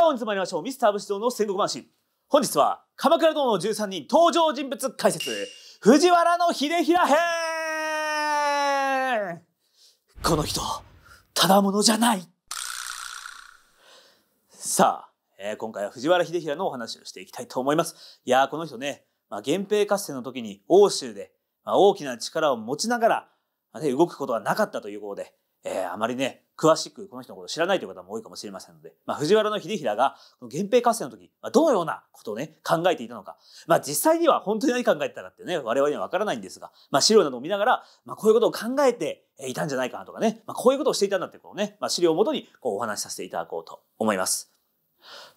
あ本日参りましょうミスター武士道の戦国話本日は鎌倉殿の13人登場人物解説藤原の秀衡編この人ただ者じゃないさあ、えー、今回は藤原秀衡のお話をしていきたいと思いますいやこの人ね、まあ、源平合戦の時に欧州で、まあ、大きな力を持ちながら、まあね、動くことはなかったということでえー、あまりね、詳しくこの人のことを知らないという方も多いかもしれませんので、まあ、藤原秀衡がこの源平合戦の時、まあ、どのようなことをね、考えていたのか、まあ、実際には本当に何考えてたかってね、我々にはわからないんですが、まあ、資料などを見ながら、まあ、こういうことを考えていたんじゃないかなとかね、まあ、こういうことをしていたんだってことをね、まあ、資料をもとにこうお話しさせていただこうと思います。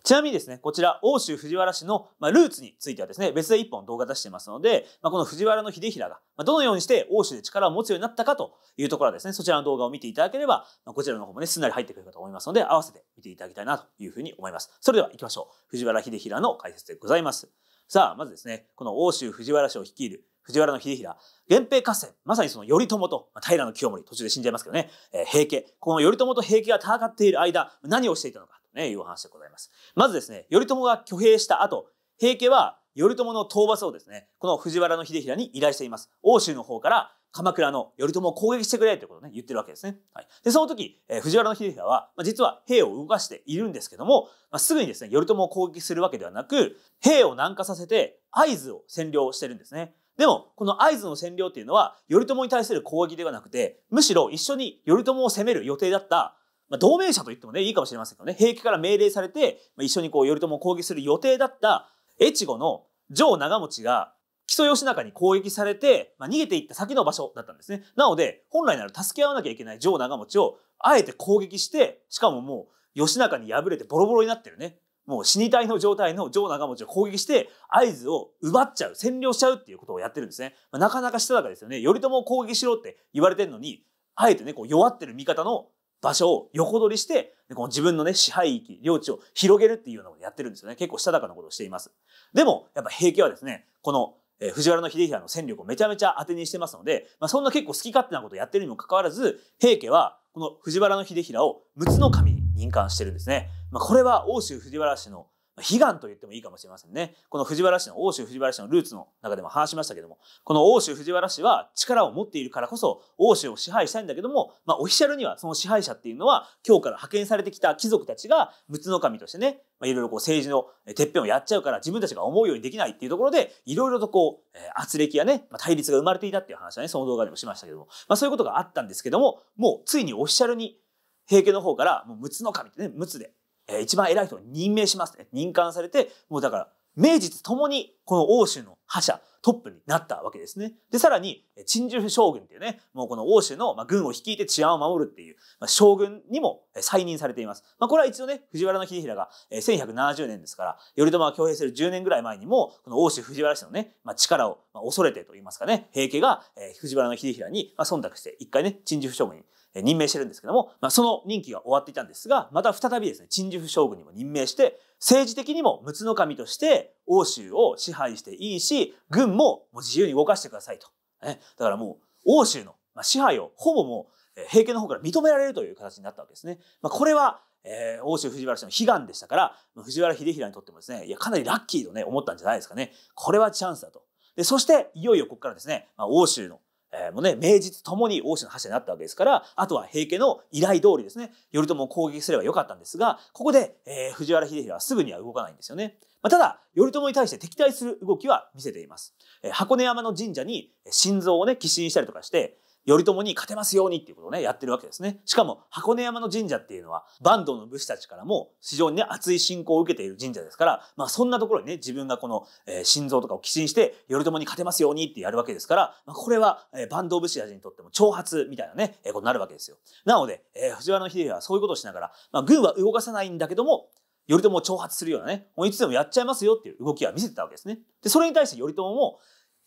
ちなみにですね、こちら、欧州藤原氏の、まあ、ルーツについてはですね、別で一本動画出していますので、まあ、この藤原秀衡が、まどのようにして欧州で力を持つようになったかというところはですね、そちらの動画を見ていただければ、まこちらの方もね、すんなり入ってくるかと思いますので、合わせて見ていただきたいなというふうに思います。それでは行きましょう。藤原秀衡の解説でございます。さあ、まずですね、この欧州藤原氏を率いる藤原秀衡、源平合戦、まさにその頼朝と、まあ、平清盛、途中で死んじゃいますけどね、えー、平家、この頼朝と平家が戦っている間、何をしていたのか。ね、いう話でございます。まずですね、頼朝が挙兵した後、平家は頼朝の討伐をですね、この藤原秀衡に依頼しています。欧州の方から鎌倉の頼朝を攻撃してくれってうことをね、言ってるわけですね。はい。で、その時、えー、藤原秀平は、まあ、実は兵を動かしているんですけども、まあ、すぐにですね、頼朝を攻撃するわけではなく、兵を南下させて合図を占領してるんですね。でも、この合図の占領っていうのは、頼朝に対する攻撃ではなくて、むしろ一緒に頼朝を攻める予定だったまあ、同盟者と言ってもね、いいかもしれませんけどね、平家から命令されて、まあ、一緒にこう、頼朝を攻撃する予定だった越後の城長持が、木曽義仲に攻撃されて、まあ、逃げていった先の場所だったんですね。なので、本来なら助け合わなきゃいけない城長持を、あえて攻撃して、しかももう、義仲に敗れてボロボロになってるね。もう死に体の状態の城長持を攻撃して、合図を奪っちゃう、占領しちゃうっていうことをやってるんですね。まあ、なかなかしてたかですよね。頼朝を攻撃しろって言われてるのに、あえてね、こう弱ってる味方の場所を横取りして、この自分のね、支配域、領地を広げるっていうようなことをやってるんですよね。結構したたかなことをしています。でも、やっぱ平家はですね、この、え藤原秀衡の戦力をめちゃめちゃ当てにしてますので、まあ、そんな結構好き勝手なことをやってるにもかかわらず、平家はこの藤原秀衡を陸奥の神に任官してるんですね。まあ、これは欧州藤原氏の悲願と言ってもいいかもしれませんね。この藤原氏の、欧州藤原氏のルーツの中でも話しましたけども、この欧州藤原氏は力を持っているからこそ、欧州を支配したいんだけども、まあ、オフィシャルにはその支配者っていうのは、今日から派遣されてきた貴族たちが、陸奥神としてね、まあ、いろいろこう政治のてっぺんをやっちゃうから、自分たちが思うようにできないっていうところで、いろいろとこう、えー、圧力やね、まあ、対立が生まれていたっていう話はね、その動画でもしましたけども、まあ、そういうことがあったんですけども、もうついにオフィシャルに、平家の方から、もう陸奥神ってね、陸で、えー、一番偉い人を任命しますね。任官されて、もうだから、名実ともにこの欧州の覇者、トップになったわけですね。で、さらに、陳珠将軍っていうね、もうこの欧州の、まあ、軍を率いて治安を守るっていう、まあ、将軍にも再任されています。まあ、これは一度ね、藤原秀衡が、えー、1170年ですから、頼朝が挙兵する10年ぐらい前にも、この欧州藤原氏のね、まあ、力を、まあ、恐れてと言いますかね、平家が、えー、藤原秀衡に、まあ、忖度して、一回ね、陳珠将軍に任命してるんですけども、まあ、その任期が終わっていたんですが、また再びですね、陳寿府将軍にも任命して、政治的にも陸奥神として欧州を支配していいし、軍ももう自由に動かしてくださいと。ね、だからもう、欧州の支配をほぼもう、平家の方から認められるという形になったわけですね。まあ、これは、えー、欧州藤原氏の悲願でしたから、藤原秀衡にとってもですね、いや、かなりラッキーとね、思ったんじゃないですかね。これはチャンスだと。で、そして、いよいよここからですね、まあ、欧州のえー、もうね、名実ともに王子の覇者になったわけですから、あとは平家の依頼通りですね、頼朝を攻撃すればよかったんですが、ここで、えー、藤原秀衡はすぐには動かないんですよね。まあ、ただ、頼朝に対して敵対する動きは見せています。えー、箱根山の神社に心臓をね、寄進したりとかして、頼朝に勝てますようにっていうことをね、やってるわけですね。しかも、箱根山の神社っていうのは、坂東の武士たちからも非常にね、熱い信仰を受けている神社ですから、まあそんなところにね、自分がこの、えー、心臓とかを寄進して、頼朝に勝てますようにってやるわけですから、まあこれは、えー、坂東武士たちにとっても挑発みたいなね、えー、ことになるわけですよ。なので、えー、藤原秀平はそういうことをしながら、まあ軍は動かさないんだけども、頼朝を挑発するようなね、もういつでもやっちゃいますよっていう動きは見せてたわけですね。で、それに対して頼朝も、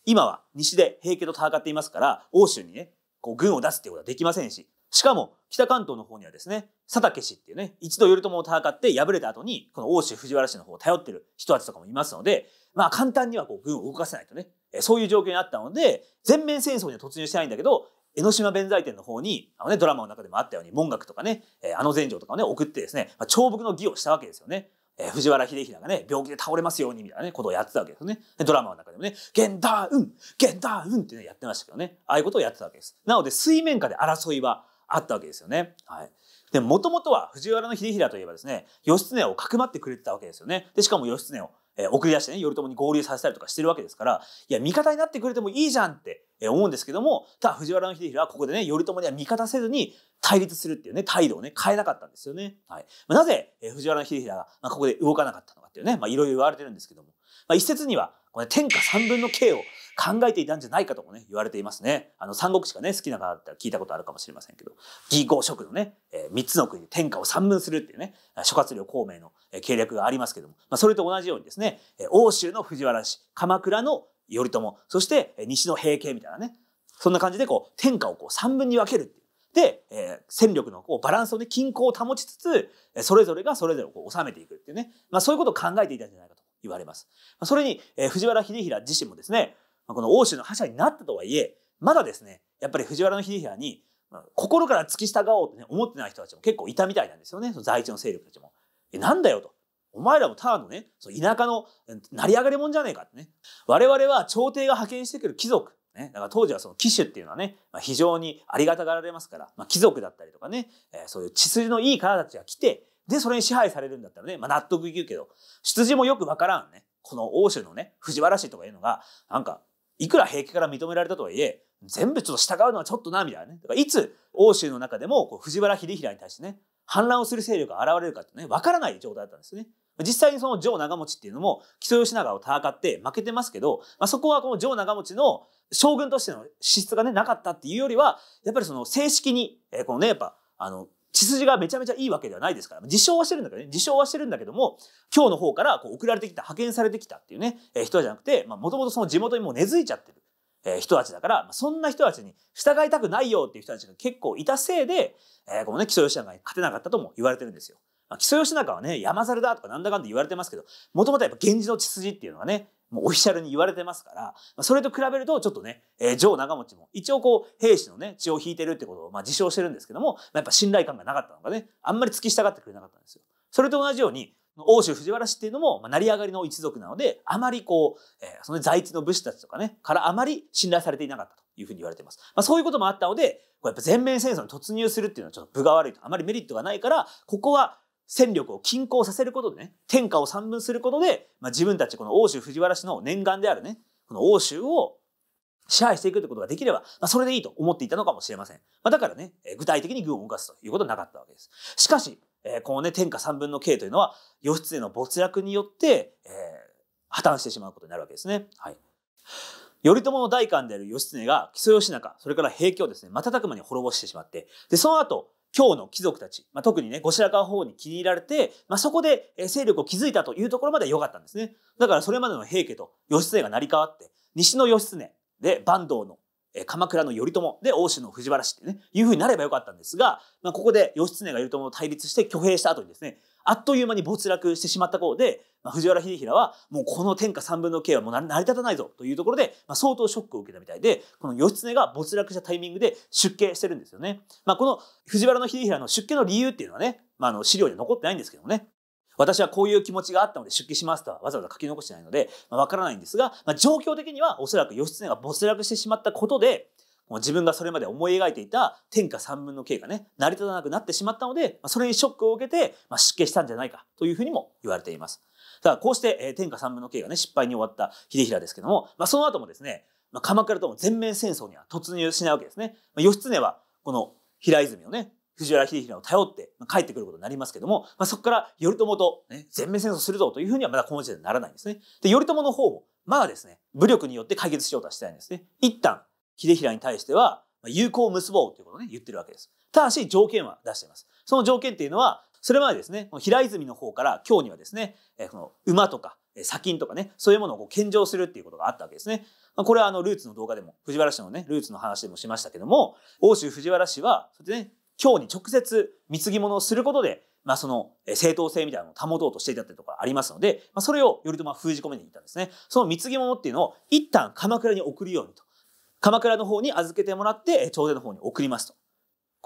今は西で平家と戦っていますから、欧州にね、こう軍を出すっていうことはできませんし、しかも北関東の方にはですね、佐竹氏っていうね、一度頼朝を戦って敗れた後に、この欧州藤原氏の方を頼ってる人たちとかもいますので、まあ簡単にはこう軍を動かせないとね、そういう状況にあったので、全面戦争には突入してないんだけど、江ノ島弁財天の方に、あのね、ドラマの中でもあったように、文学とかね、あの前城とかをね、送ってですね、まあ、長伏の儀をしたわけですよね。えー、藤原秀衡がね、病気で倒れますようにみたいなね、ことをやってたわけですね。でドラマの中でもね、ゲンダーウンゲンダーウンってね、やってましたけどね。ああいうことをやってたわけです。なので、水面下で争いはあったわけですよね。はい。で、もともとは藤原秀衡といえばですね、義経をかくまってくれてたわけですよね。で、しかも義経を、えー、送り出してね、頼朝に合流させたりとかしてるわけですから、いや、味方になってくれてもいいじゃんってえ思うんですけども、ただ藤原秀衡はここでね、頼朝には味方せずに、対立するっていうね、態度をね、変えなかったんですよね。はい。まあ、なぜ、え藤原秀衡が、まあ、ここで動かなかったのかっていうね、まあ、いろいろ言われてるんですけども、まあ、一説には、これ天下三分の刑を考えていたんじゃないかともね、言われていますね。あの、三国志がね、好きな方だったら聞いたことあるかもしれませんけど、義合職のね、えー、三つの国で天下を三分するっていうね、諸葛亮孔明の、えー、計略がありますけども、まあ、それと同じようにですね、えー、欧州の藤原氏、鎌倉の頼朝、そして、えー、西の平家みたいなね、そんな感じでこう、天下をこう三分に分けるっていうで、えー、戦力のこうバランスをね、均衡を保ちつつ、それぞれがそれぞれをこう収めていくっていうね、まあそういうことを考えていたんじゃないかと言われます。それに、えー、藤原秀衡自身もですね、この欧州の覇者になったとはいえ、まだですね、やっぱり藤原秀衡に、心から突き従おうとね、思ってない人たちも結構いたみたいなんですよね、その在地の勢力たちも。え、なんだよと。お前らもただのね、その田舎の成り上がり者じゃねえかってね。我々は朝廷が派遣してくる貴族、ね、だから当時はその騎手っていうのはね、まあ、非常にありがたがられますから、まあ、貴族だったりとかね、えー、そういう血筋のいい方たちが来て、で、それに支配されるんだったらね、まあ、納得いくけど、出自もよくわからんね。この欧州のね、藤原氏とかいうのが、なんか、いくら平家から認められたとはいえ、全部ちょっと従うのはちょっとな、みたいなね。だからいつ、欧州の中でも、こう、藤原秀衡に対してね、反乱をする勢力が現れるかってね、わからない状態だったんですね。実際にその城長持っていうのも、木曽義長を戦って負けてますけど、まあ、そこはこの城長持の将軍としての資質がね、なかったっていうよりは、やっぱりその正式に、えー、このね、やっぱ、あの、血筋がめちゃめちゃいいわけではないですから、自称はしてるんだけどね、自称はしてるんだけども、今日の方からこう送られてきた、派遣されてきたっていうね、えー、人じゃなくて、まあ、もともとその地元にもう根付いちゃってる。え人たちだから、まあ、そんな人たちに従いたくないよっていう人たちが結構いたせいで、えー、このね、木曽義長に勝てなかったとも言われてるんですよ。まあ、木曽義仲はね、山猿だとかなんだかんだ言われてますけど、もともとやっぱ源氏の血筋っていうのがね、もうオフィシャルに言われてますから、まあ、それと比べるとちょっとね、えー、城長持も一応こう兵士のね、血を引いてるってことをまあ自称してるんですけども、まあ、やっぱ信頼感がなかったのかね、あんまり突き従ってくれなかったんですよ。それと同じように、欧州藤原氏っていうのも、まあ、成り上がりの一族なので、あまりこう、えー、その在地の武士たちとかね、からあまり信頼されていなかったというふうに言われています。まあ、そういうこともあったので、こうやっぱ全面戦争に突入するっていうのはちょっと分が悪いと、あまりメリットがないから、ここは戦力を均衡させることでね、天下を三分することで、まあ、自分たちこの欧州藤原氏の念願であるね、この欧州を支配していくということができれば、まあ、それでいいと思っていたのかもしれません。まあ、だからね、具体的に軍を動かすということはなかったわけです。しかし、えー、このね、天下三分の刑というのは、義経の没落によって、えー、破綻してしまうことになるわけですね。はい。頼朝の代官である義経が木曽義仲、それから平家をですね、瞬く間に滅ぼしてしまって、で、その後、今日の貴族たち、まあ、特にね、後白河法皇に気に入られて、まあ、そこで勢力を築いたというところまで良かったんですね。だからそれまでの平家と義経が成り代わって、西の義経で坂東の鎌倉の頼朝で奥州の藤原氏ってね、いうふうになればよかったんですが、まあ、ここで義経が頼朝と対立して挙兵した後にですね、あっという間に没落してしまった頃で、まあ、藤原秀衡はもうこの天下三分の刑はもう成り立たないぞというところで、まあ、相当ショックを受けたみたいで、この義経が没落したタイミングで出家してるんですよね。まあ、この藤原秀衡の出家の理由っていうのはね、まあ、あの資料には残ってないんですけどもね、私はこういう気持ちがあったので出家しますとはわざわざ書き残してないので、まあ、わからないんですが、まあ、状況的にはおそらく義経が没落してしまったことで、もう自分がそれまで思い描いていた天下三分の刑がね、成り立たなくなってしまったので、まあ、それにショックを受けて、まあ、出家したんじゃないかというふうにも言われています。さあ、こうして、えー、天下三分の刑がね、失敗に終わった秀平ですけども、まあ、その後もですね、まあ、鎌倉との全面戦争には突入しないわけですね。まあ、義経は、この平泉をね、藤原秀衡を頼って帰ってくることになりますけども、まあ、そこから頼朝と、ね、全面戦争するぞというふうにはまだこの時点でならないんですね。で、頼朝の方も、まあですね、武力によって解決しようとはしてないんですね。一旦、秀衡に対しては、友好を結ぼうということをね、言ってるわけです。ただし、条件は出しています。その条件っていうのは、それまでですね、平泉の方から京にはですね、この馬とか、砂金とかね、そういうものをこう献上するっていうことがあったわけですね。これはあの、ルーツの動画でも、藤原氏のね、ルーツの話でもしましたけども、欧州藤原氏は、それでね、教に直接貢ぎ物をすることで、まあ、その正当性みたいなのを保とうとしていたってところありますので、まあ、それを頼朝は封じ込めていったんですね。その貢ぎ物っていうのを一旦鎌倉に送るようにと。鎌倉の方に預けてもらって、朝廷の方に送りますと。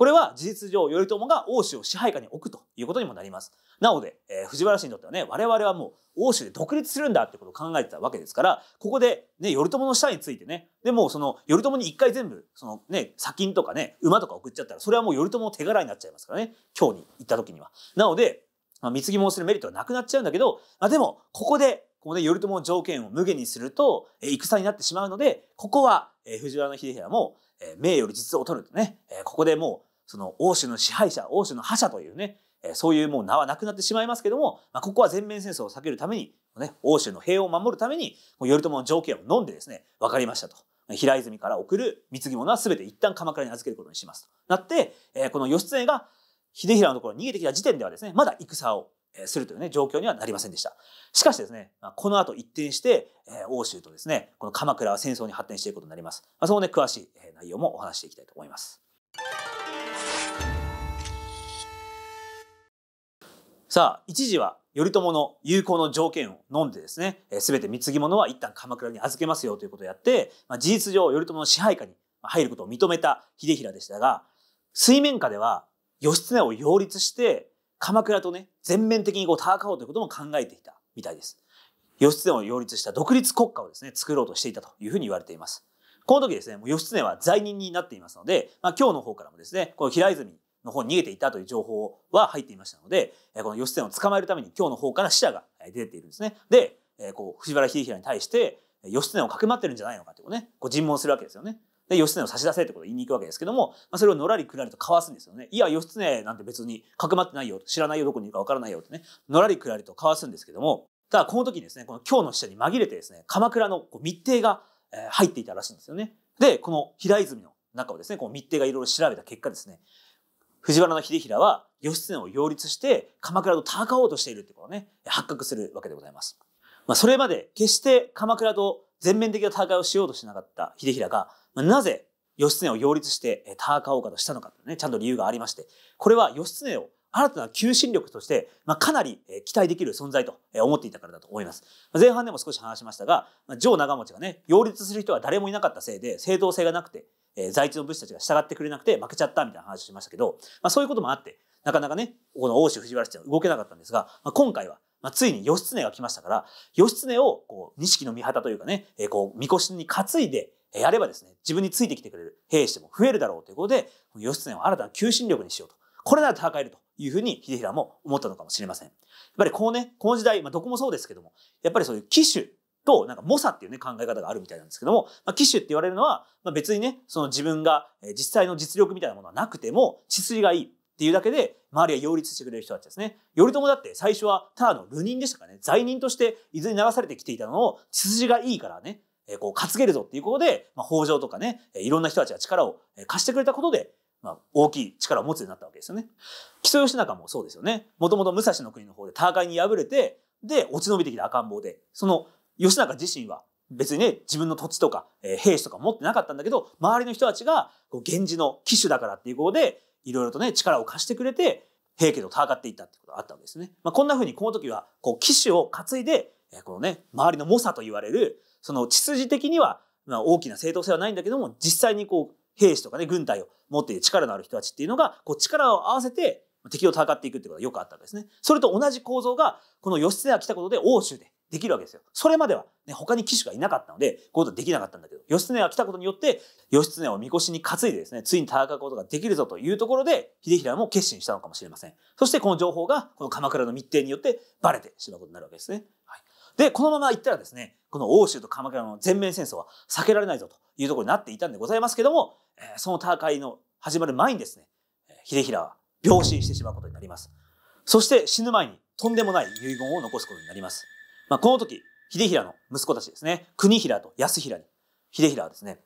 これは事実上頼朝が欧州を支配下に置くということにもなります。なので、えー、藤原氏にとってはね我々はもう欧州で独立するんだってことを考えてたわけですからここで、ね、頼朝の下についてねでもその頼朝に一回全部その、ね、砂金とかね馬とか送っちゃったらそれはもう頼朝の手柄になっちゃいますからね京に行った時には。なので、まあ、貢ぎ物するメリットはなくなっちゃうんだけど、まあ、でもここでここで頼朝の条件を無限にすると、えー、戦になってしまうのでここは、えー、藤原秀平も、えー、名より実を取るとね、えー、ここでもうその欧州の支配者、欧州の覇者というね、そういうもう名はなくなってしまいますけども、まあ、ここは全面戦争を避けるために、ね、欧州の平和を守るために、頼朝の条件を飲んでですね、分かりましたと。平泉から送る貢ぎ物は全て一旦鎌倉に預けることにしますと。なって、この義経が秀平のところに逃げてきた時点ではですね、まだ戦をするというね、状況にはなりませんでした。しかしですね、この後一転して、欧州とですね、この鎌倉は戦争に発展していくことになります。そのね、詳しい内容もお話していきたいと思います。さあ、一時は頼朝の友好の条件を飲んでですね、す、べ、て貢ぎ物は一旦鎌倉に預けますよということをやって、まあ、事実上頼朝の支配下に入ることを認めた秀平でしたが、水面下では義経を擁立して、鎌倉とね、全面的にこう戦おうということも考えていたみたいです。義経を擁立した独立国家をですね、作ろうとしていたというふうに言われています。この時ですね、もう義経は罪人になっていますので、まあ、今日の方からもですね、この平泉の方に逃げていたという情報は入っていましたので、この義経を捕まえるために今日の方から使者が出ているんですね。で、こう藤原秀衡に対して義経をかくまってるんじゃないのかってこうね、こう尋問するわけですよね。で、義経を差し出せってことを言いに行くわけですけども、まあ、それをのらりくらりとかわすんですよね。いや、義経なんて別にかくまってないよ、知らないよ、どこにいるかわからないよってね、のらりくらりとかわすんですけども、ただこの時にですね、この今日の使者に紛れてですね、鎌倉のこう密偵が入っていたらしいんですよね。で、この平泉の中をですね、こう密偵がいろいろ調べた結果ですね、藤原秀衡は義経を擁立して鎌倉と戦おうとしているってことをね、発覚するわけでございます。まあ、それまで決して鎌倉と全面的な戦いをしようとしなかった秀衡が、まあ、なぜ義経を擁立して戦おうかとしたのかね、ちゃんと理由がありまして、これは義経を新たな求心力として、まあ、かなり期待できる存在と思っていたからだと思います。前半でも少し話しましたが、まョ長持がね、擁立する人は誰もいなかったせいで、正当性がなくて、在地の武士たちが従ってくれなくて負けちゃったみたいな話をしましたけど、まあ、そういうこともあって、なかなかね、この王州藤原氏は動けなかったんですが、まあ、今回は、まあ、ついに義経が来ましたから、義経を、こう、錦の御旗というかね、えー、こう、みこしに担いで、やればですね、自分についてきてくれる兵士も増えるだろうということで、義経を新たな求心力にしようと。これなら戦えるというふうに秀平も思ったのかもしれません。やっぱりこうね、この時代、まあ、どこもそうですけども、やっぱりそういう機種と、なんか猛者っていうね、考え方があるみたいなんですけども、まあ、機種って言われるのは、まあ、別にね、その自分が実際の実力みたいなものはなくても、血筋がいいっていうだけで、周りは擁立してくれる人たちですね。頼朝だって最初はただの流人でしたからね、罪人として伊豆に流されてきていたのを、血筋がいいからね、えこう、担げるぞっていうことで、まあ、北条とかね、いろんな人たちが力を貸してくれたことで、まあ、大きい力を持つようになったわけですよね。木曽義仲もそうですよね。もともと武蔵の国の方で戦いに敗れて、で、落ち延びてきた赤ん坊で、その義仲自身は別にね、自分の土地とか、えー、兵士とか持ってなかったんだけど、周りの人たちが、こう、源氏の騎手だからっていうことで、いろいろとね、力を貸してくれて、平家と戦っていったってことがあったわけですね。まあ、こんな風にこの時は、こう、騎手を担いで、えこのね、周りの猛者と言われる、その血筋的には、まあ、大きな正当性はないんだけども、実際にこう、兵士とかね、軍隊を持っている力のある人たちっていうのが、こう力を合わせて敵を戦っていくってことがよくあったんですね。それと同じ構造が、この義経が来たことで欧州でできるわけですよ。それまでは、ね、他に騎手がいなかったので、こういうことはできなかったんだけど、義経が来たことによって、義経をみこしに担いでですね、ついに戦うことができるぞというところで、秀平も決心したのかもしれません。そしてこの情報が、この鎌倉の密偵によってバレてしまうことになるわけですね。はいで、このまま行ったらですね、この欧州と鎌倉の全面戦争は避けられないぞというところになっていたんでございますけども、その戦いの始まる前にですね、秀衡は病死してしまうことになります。そして死ぬ前にとんでもない遺言を残すことになります。まあ、この時、秀衡の息子たちですね、国平と安平に、秀衡はですね、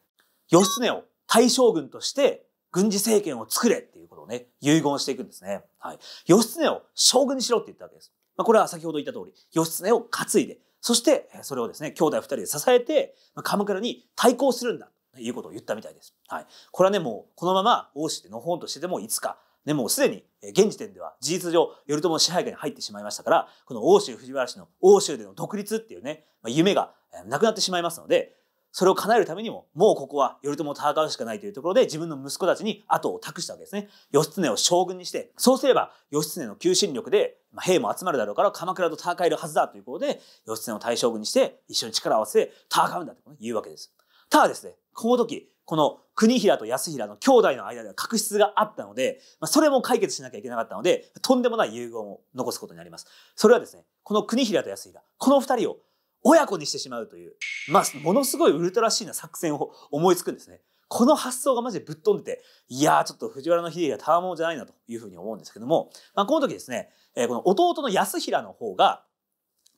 義経を大将軍として軍事政権を作れっていうことをね、遺言していくんですね。はい。義経を将軍にしろって言ったわけです。まあ、これは先ほど言った通り、義経を担いで、そして、それをですね、兄弟二人で支えて、鎌倉に対抗するんだ、ということを言ったみたいです。はい。これはね、もう、このまま、王子でのほんとしてでも、いつか、ね、もうすでに、現時点では、事実上、頼朝の支配下に入ってしまいましたから、この欧州藤原氏の欧州での独立っていうね、夢がなくなってしまいますので、それを叶えるためにも、もうここは頼朝と戦うしかないというところで、自分の息子たちに後を託したわけですね。義経を将軍にして、そうすれば、義経の求心力で、ま兵も集まるだろうから、鎌倉と戦えるはずだということで、義経を大将軍にして、一緒に力を合わせて戦うんだというわけです。ただですね、この時、この国平と安平の兄弟の間では確執があったので、まあ、それも解決しなきゃいけなかったので、とんでもない遺言を残すことになります。それはですね、この国平と安平、この二人を親子にしてしまうという、まあ、ものすごいウルトラシーな作戦を思いつくんですね。この発想がマジでぶっ飛んでて、いやー、ちょっと藤原秀家はたわものじゃないなというふうに思うんですけども、まあ、この時ですね、えこの弟の安平の方が、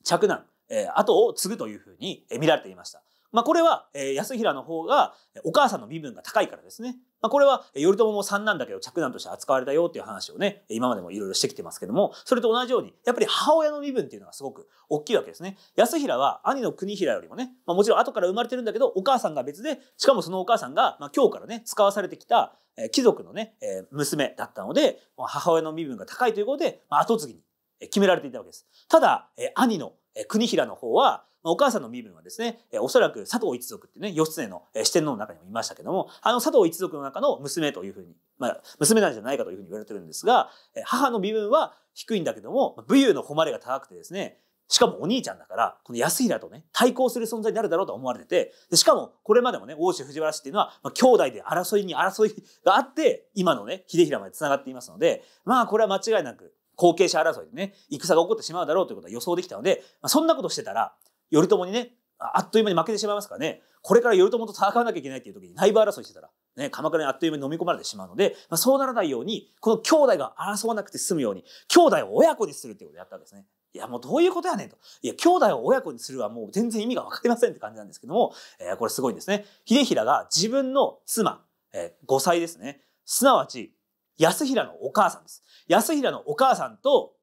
嫡男、え後を継ぐというふうに見られていました。まあ、これは、えー、安平の方がお母さんの身分が高いからですね。まあ、これは、頼朝も三男だけど着男として扱われたよっていう話をね、今までもいろいろしてきてますけども、それと同じように、やっぱり母親の身分っていうのはすごく大きいわけですね。安平は兄の国平よりもね、まあ、もちろん後から生まれてるんだけど、お母さんが別で、しかもそのお母さんが、まあ、今日からね、使わされてきた、えー、貴族のね、えー、娘だったので、まあ、母親の身分が高いということで、まあ、後継ぎに決められていたわけです。ただ、えー、兄の国平の方は、お母さんの身分はですね、おそらく佐藤一族ってね、義経の四天王の中にもいましたけども、あの佐藤一族の中の娘というふうに、まあ、娘なんじゃないかというふうに言われてるんですが、母の身分は低いんだけども、武勇の誉れが高くてですね、しかもお兄ちゃんだから、この安平とね、対抗する存在になるだろうと思われてて、しかも、これまでもね、王子藤原氏っていうのは、まあ、兄弟で争いに争いがあって、今のね、秀平まで繋がっていますので、まあ、これは間違いなく、後継者争いでね、戦が起こってしまうだろうということは予想できたので、まあ、そんなことしてたら、頼朝にね、あっという間に負けてしまいますからね、これから頼朝と戦わなきゃいけないっていう時に内部争いしてたら、ね、鎌倉にあっという間に飲み込まれてしまうので、まあ、そうならないように、この兄弟が争わなくて済むように、兄弟を親子にするっていうことをやったわけですね。いや、もうどういうことやねんと。いや、兄弟を親子にするはもう全然意味がわかりませんって感じなんですけども、えー、これすごいんですね。秀平が自分の妻、えー、5歳ですね。すなわち、安平のお母さんです。安平のお母さんと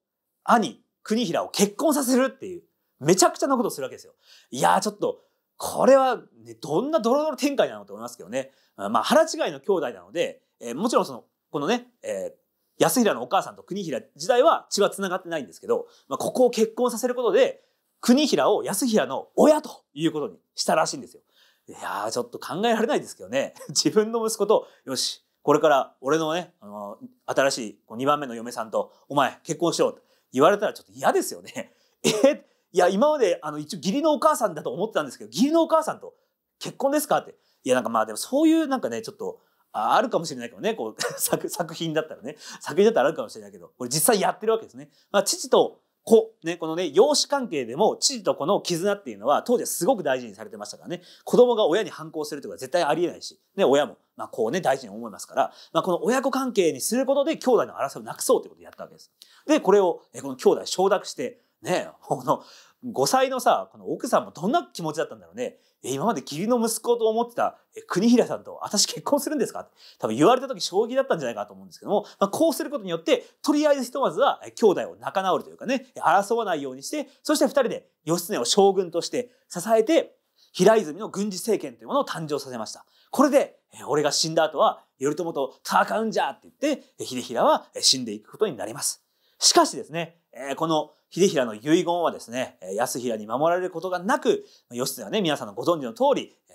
兄、国平を結婚させるっていう、めちゃくちゃなことするわけですよ。いやーちょっと、これは、ね、どんなドロドロ展開なのと思いますけどね。まあ、腹違いの兄弟なので、えー、もちろんその、このね、えー、安平のお母さんと国平時代は血は繋がってないんですけど、まあ、ここを結婚させることで、国平を安平の親ということにしたらしいんですよ。いやー、ちょっと考えられないですけどね。自分の息子と、よし、これから俺のね、あのー、新しい2番目の嫁さんと、お前結婚しろと言われたらちょっと嫌ですよね。えーいや、今まで、あの、一応義理のお母さんだと思ってたんですけど、義理のお母さんと、結婚ですかって。いや、なんかまあでもそういうなんかね、ちょっと、ああるかもしれないけどね、こう、作、作品だったらね、作品だったらあるかもしれないけど、これ実際やってるわけですね。まあ、父と子、ね、このね、養子関係でも、父と子の絆っていうのは、当時はすごく大事にされてましたからね、子供が親に反抗するとか絶対ありえないし、ね、親も、まあ、こうね、大事に思いますから、まあ、この親子関係にすることで、兄弟の争いをなくそうということをやったわけです。で、これを、この兄弟承諾して、ねこの5歳のさこの奥さんもどんな気持ちだったんだろうね今まで義理の息子と思ってた国平さんと私結婚するんですか多分言われた時将棋だったんじゃないかと思うんですけども、まあ、こうすることによってとりあえずひとまずは兄弟を仲直りというかね争わないようにしてそして2人で義経を将軍として支えて平泉の軍事政権というものを誕生させました。これで俺が死んだ後は頼朝と戦うんじゃって言って秀衡は死んでいくことになります。しかしですね、えこの秀平の遺言はですね、え安平に守られることがなく、義経はね、皆さんのご存知の通り、え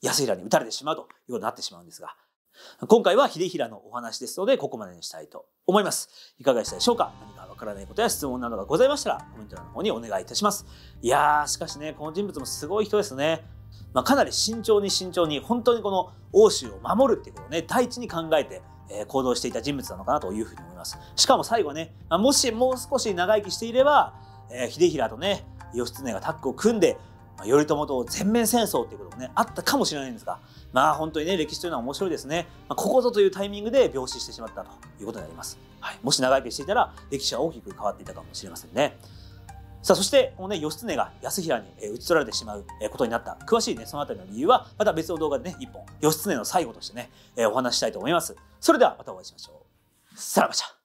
安平に撃たれてしまうということになってしまうんですが、今回は秀平のお話ですので、ここまでにしたいと思います。いかがでしたでしょうか何かわからないことや質問などがございましたら、コメント欄の方にお願いいたします。いやー、しかしね、この人物もすごい人ですね。まあ、かなり慎重に慎重に、本当にこの欧州を守るっていうことをね、第一に考えて、え行動していた人物なのかなというふうに思います。しかも最後はあ、もしもう少し長生きしていれば、え秀衡とね、義経がタッグを組んで、ま頼朝と全面戦争っていうこともね、あったかもしれないんですが、まあ本当にね、歴史というのは面白いですね。まあ、ここぞというタイミングで病死してしまったということになります。はい、もし長生きしていたら、歴史は大きく変わっていたかもしれませんね。さあそして、このね、義経が安平に、えち取られてしまう、えことになった。詳しいね、そのあたりの理由は、また別の動画でね、一本、義経の最後としてね、えお話したいと思います。それではまたお会いしましょう。さらばじゃ。